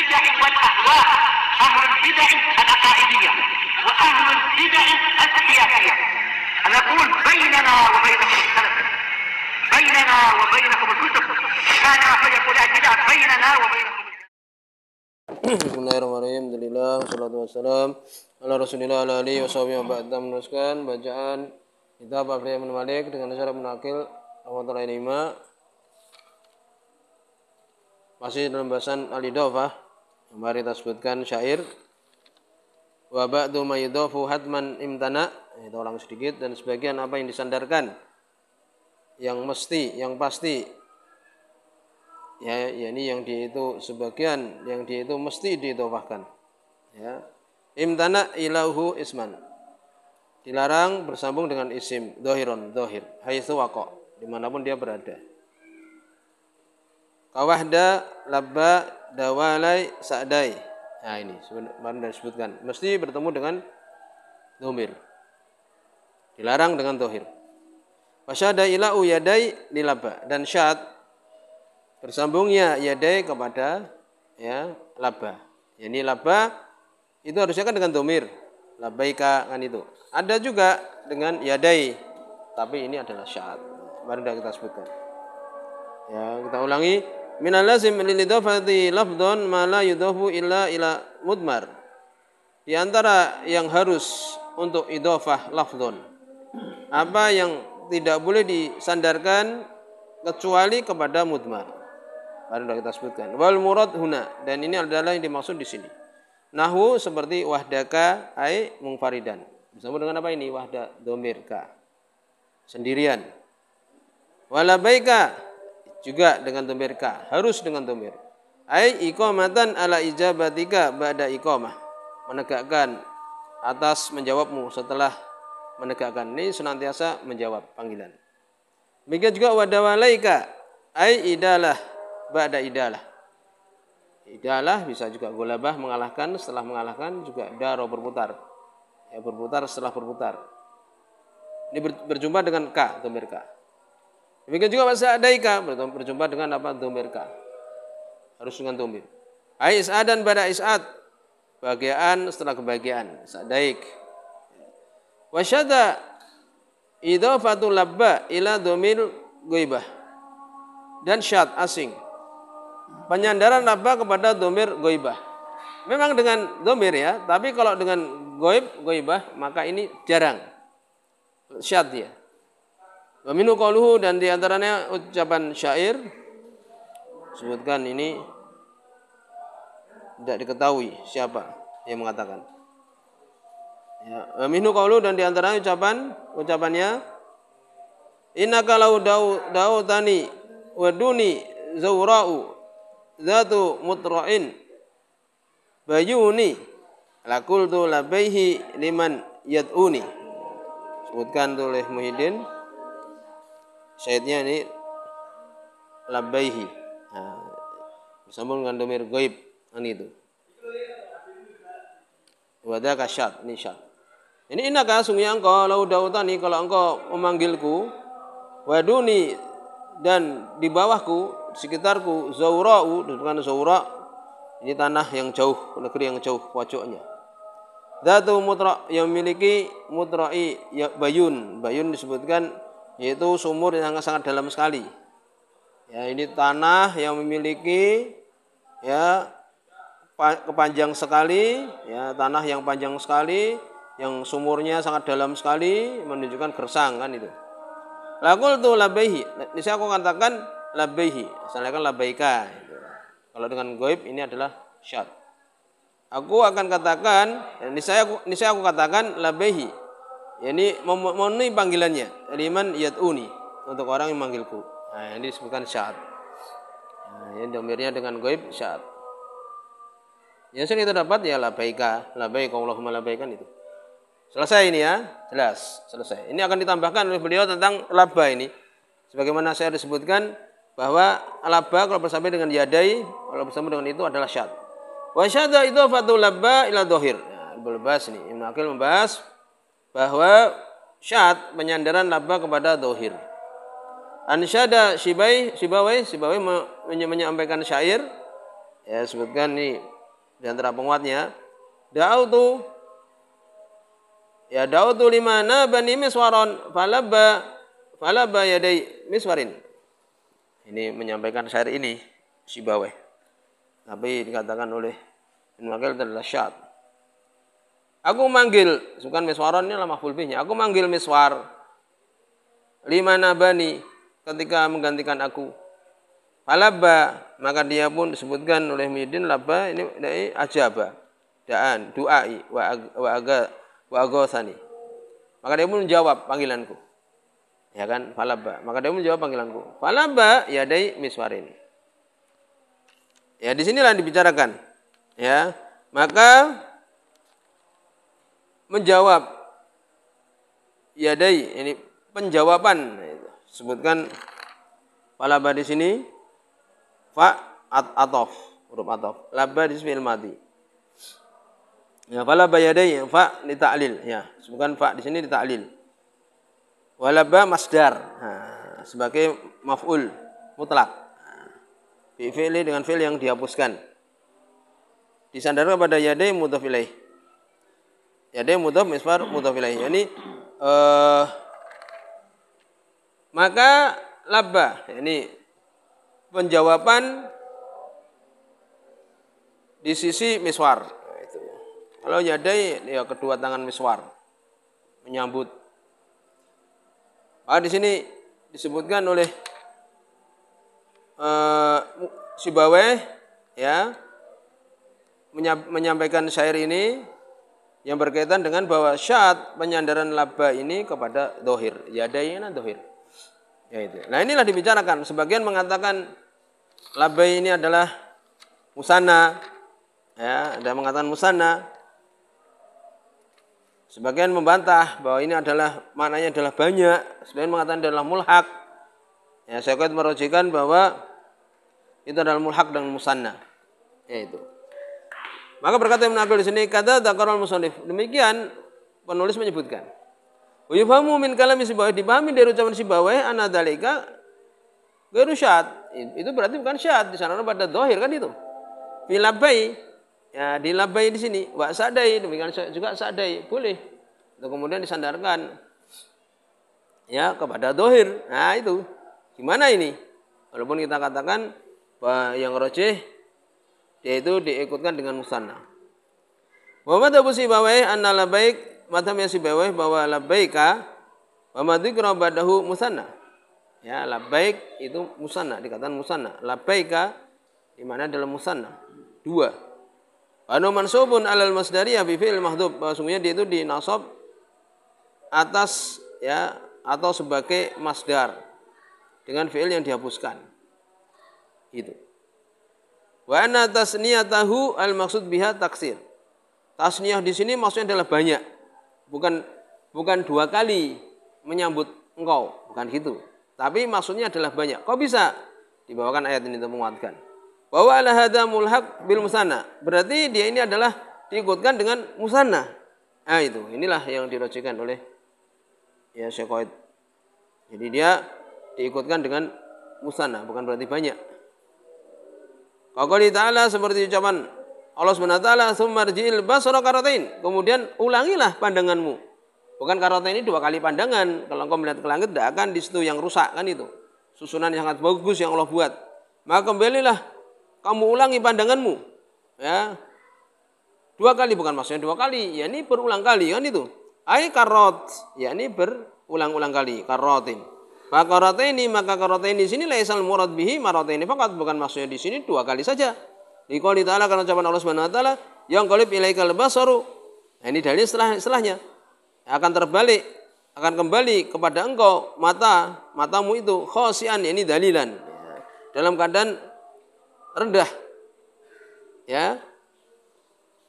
البدع والأهواء أهل البدع العقائدية وأهل البدع السياسية أنا أقول بيننا وبينكم السلف بيننا وبينكم الكتب كان أحد يقول البدع بيننا وبينكم Bismillahirrahmanirrahim. Alhamdulillah wassalatu wassalam ala Rasulillah ala alihi washabihi wa ba'da meneruskan bacaan kitab Abdul bin Malik dengan syarah menakil rahmatullahi masih dalam bahasan al-idofah Kemarin kita sebutkan syair wa ba'du ma yudafu hadman imtana itu orang sedikit dan sebagian apa yang disandarkan yang mesti yang pasti ya, ya ini yang di itu sebagian yang di itu mesti ditobahkan ya imtana ilahu isman dilarang bersambung dengan isim dohiron dohir haitsu waqa dimanapun dia berada kawahda labba dawalai sa'dai. Nah ini sebenarnya sudah disebutkan. Mesti bertemu dengan domir. Dilarang dengan tohir. Fasyada ila yadai lilaba. Dan syad bersambungnya yadai kepada ya laba. Ini yani laba itu harusnya kan dengan domir. Labaika kan itu. Ada juga dengan yadai. Tapi ini adalah syad. Baru sudah kita sebutkan. Ya, kita ulangi min al-lazim lil idafati lafdhon ma la yudhafu illa ila mudmar. Di antara yang harus untuk idofah lafdhon. Apa yang tidak boleh disandarkan kecuali kepada mudmar. Baru sudah kita sebutkan. Wal murad huna dan ini adalah yang dimaksud di sini. Nahu seperti wahdaka ai mungfaridan. Bersama dengan apa ini? Wahda domirka sendirian Sendirian. baika juga dengan domir harus dengan domir ai iqamatan ala ijabatika ba'da iqamah menegakkan atas menjawabmu setelah menegakkan ini senantiasa menjawab panggilan Mega juga wadawalaika ai idalah ba'da idalah idalah bisa juga golabah mengalahkan setelah mengalahkan juga daro berputar ya berputar setelah berputar ini berjumpa dengan ka domir ka Demikian juga bahasa adaika berjumpa dengan apa domirka. Harus dengan domir. Ais dan pada isad bagian setelah kebahagiaan sadaik. Wasyada idhafatu labba ila domir goibah dan syad asing. Penyandaran labba kepada domir goibah. Memang dengan domir ya, tapi kalau dengan goib goibah maka ini jarang. Syad ya Wa minhu dan diantaranya ucapan syair sebutkan ini tidak diketahui siapa yang mengatakan. Ya, minhu qauluhu dan diantaranya ucapan ucapannya Innaka law dautani tani duni zawra'u zatu mutra'in bayuni lakul lakultu labaihi liman yatuni sebutkan oleh Muhyiddin Syaitnya ini labaihi nah, bersambung dengan domir goib ini itu wadah kasyat ini syat ini inaka yang engkau lau nih, kalau engkau memanggilku waduni dan di bawahku sekitarku zaurau bukan zaura ini tanah yang jauh negeri yang jauh pojoknya Datu mutra yang memiliki mutrai ya, bayun. Bayun disebutkan yaitu sumur yang sangat dalam sekali. Ya, ini tanah yang memiliki ya kepanjang sekali, ya tanah yang panjang sekali, yang sumurnya sangat dalam sekali menunjukkan gersang kan itu. Lakul tu labehi, nah, ini saya aku katakan labehi, Misalnya kan labaika. Gitu. Kalau dengan goib ini adalah syad. Aku akan katakan, ini saya aku, ini saya aku katakan labehi. Ini memenuhi panggilannya liman yad'uni untuk orang yang manggilku nah ini disebutkan syahat nah, yang domirnya dengan goib syahat yang sering kita dapat ya labaika labaika Allahumma labaikan itu selesai ini ya jelas selesai ini akan ditambahkan oleh beliau tentang laba ini sebagaimana saya disebutkan bahwa laba kalau bersama dengan yadai kalau bersama dengan itu adalah syad wa syada itu fatul laba ila dohir nah, ini Ibn Akil membahas bahwa syad penyandaran laba kepada dohir. Ansyada shibai Sibawai, Sibawai menyampaikan syair. Ya, sebutkan nih di antara penguatnya. Da'autu Ya da'utu mana bani miswaron falaba falaba yadai miswarin. Ini menyampaikan syair ini Sibawai. Tapi dikatakan oleh Ibnu adalah syad. Aku manggil, bukan miswaron ini lama fulbihnya. Aku manggil miswar. Lima nabani ketika menggantikan aku. Falabba, maka dia pun disebutkan oleh Midin laba ini dari ajaba. Daan, duai, wa, wa, aga, wa Maka dia pun menjawab panggilanku. Ya kan, falabba. Maka dia pun menjawab panggilanku. ya Falabba yadai ini, Ya, disinilah dibicarakan. Ya, maka menjawab yadai ini penjawaban sebutkan palaba di sini fa at atof huruf atof laba di sini mati ya palaba yadai fa di ta'lil ya sebutkan fa di sini di ta'lil walaba masdar nah, sebagai maf'ul mutlak fi'li dengan fi'il yang dihapuskan disandarkan pada yadai mudhaf ya dia mudhaf mismar mudhaf ilaihi ini uh, maka laba ini penjawaban di sisi miswar kalau yadai ya kedua tangan miswar menyambut ah di sini disebutkan oleh uh, eh, bawe ya menyampaikan syair ini yang berkaitan dengan bahwa syad penyandaran laba ini kepada dohir ya yadayna dohir ya itu nah inilah dibicarakan sebagian mengatakan laba ini adalah musana ya ada mengatakan musana sebagian membantah bahwa ini adalah maknanya adalah banyak sebagian mengatakan adalah mulhak ya saya merujukkan bahwa itu adalah mulhak dan musana ya itu maka berkata Ibn Abdul di sini kata Dakarul Musonif. Demikian penulis menyebutkan. Yufhamu min kalami Sibawai dipahami dari ucapan Sibawai ana dalika gairu syad. Itu berarti bukan syad di sana pada dohir kan itu. Filabai ya dilabai di sini wa sadai demikian juga sadai boleh. Itu kemudian disandarkan ya kepada dohir. Nah itu gimana ini? Walaupun kita katakan yang rojih yaitu diikutkan dengan musanna. Wa madhabu bawai anna labaik si bawai bahwa labaika wa madzikra badahu musanna. Ya, labaik itu musanna, dikatakan musanna. Labaika di mana dalam musanna? Dua. Anu mansubun alal masdari bi fi'il mahdhub. Bahwasanya dia itu dinasab atas ya atau sebagai masdar dengan fi'il yang dihapuskan. Itu. Wa anna tasniyatahu al maksud biha taksir. Tasniyah di sini maksudnya adalah banyak. Bukan bukan dua kali menyambut engkau, bukan gitu. Tapi maksudnya adalah banyak. Kok bisa dibawakan ayat ini untuk menguatkan. Bahwa ala hadza mulhaq bil musanna. Berarti dia ini adalah diikutkan dengan musanna. Ah itu, inilah yang dirojikan oleh ya Syekh Jadi dia diikutkan dengan musanna, bukan berarti banyak. Kokoli ta'ala seperti ucapan Allah Subhanahu wa taala, "Tsumarji'il basara karotain. Kemudian ulangilah pandanganmu. Bukan karotain ini dua kali pandangan. Kalau engkau melihat ke langit tidak akan di situ yang rusak kan itu. Susunan yang sangat bagus yang Allah buat. Maka kembalilah kamu ulangi pandanganmu. Ya. Dua kali bukan maksudnya dua kali, Ya ini berulang kali kan itu. Ay karot, ya ini berulang-ulang kali, karotin roti ini maka roti ini sini laisal murad bihi roti ini fakat bukan maksudnya di sini dua kali saja. di taala karena ucapan Allah Subhanahu Wa Taala yang ilai ilaikal basaru. Nah, ini dalil setelah, setelahnya akan terbalik akan kembali kepada engkau mata matamu itu khosian ini dalilan dalam keadaan rendah ya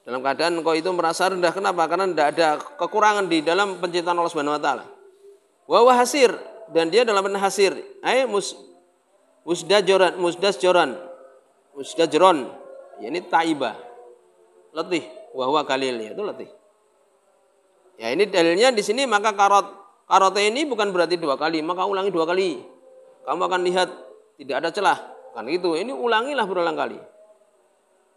dalam keadaan engkau itu merasa rendah kenapa karena tidak ada kekurangan di dalam penciptaan Allah Subhanahu wa taala wa hasir dan dia dalam menhasir ay eh, mus musdajoran musdasjoran musdajron ya ini taibah letih wahwa kalil ya itu letih ya ini dalilnya di sini maka karot karote ini bukan berarti dua kali maka ulangi dua kali kamu akan lihat tidak ada celah kan itu ini ulangilah berulang kali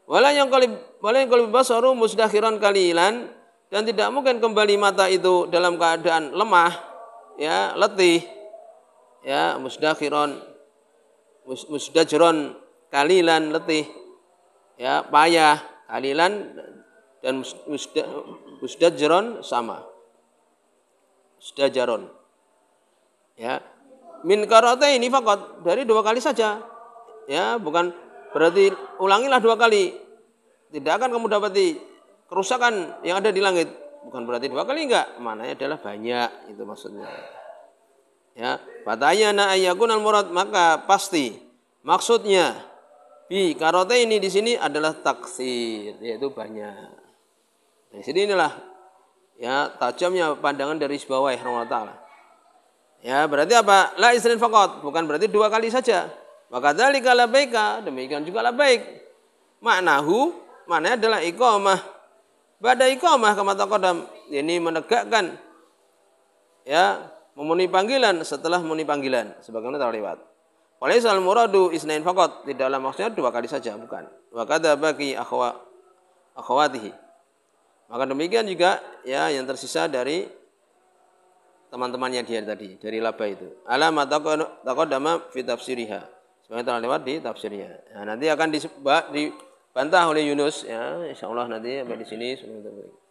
wala yang kali wala yang kali basaru musdakhiran kalilan dan tidak mungkin kembali mata itu dalam keadaan lemah ya letih ya musdakhiron musdajron kalilan letih ya payah kalilan dan musda, musdajron sama musdajron ya min karate ini fakot dari dua kali saja ya bukan berarti ulangilah dua kali tidak akan kamu dapati kerusakan yang ada di langit bukan berarti dua kali enggak mananya adalah banyak itu maksudnya Ya, na ayakun al murad maka pasti maksudnya bi karote ini di sini adalah taksir yaitu banyak. Di sini inilah ya tajamnya pandangan dari sebuah Allah taala. Ya, berarti apa? La isrin fakot bukan berarti dua kali saja. Maka kalau labaika, demikian juga labaik. Maknahu maknanya adalah iqamah. Badai iqamah kama taqaddam, ini menegakkan ya memenuhi panggilan setelah memenuhi panggilan sebagaimana telah lewat. Oleh soal muradu isnain fakot tidaklah maksudnya dua kali saja bukan. Wakada bagi akhwa akhwatihi. Maka demikian juga ya yang tersisa dari teman-temannya dia tadi dari laba itu. Alam takodama fi tafsiriha. Sebenarnya telah lewat di tafsirnya. Nah, nanti akan dibantah oleh Yunus ya. Insya Allah nanti sampai di sini.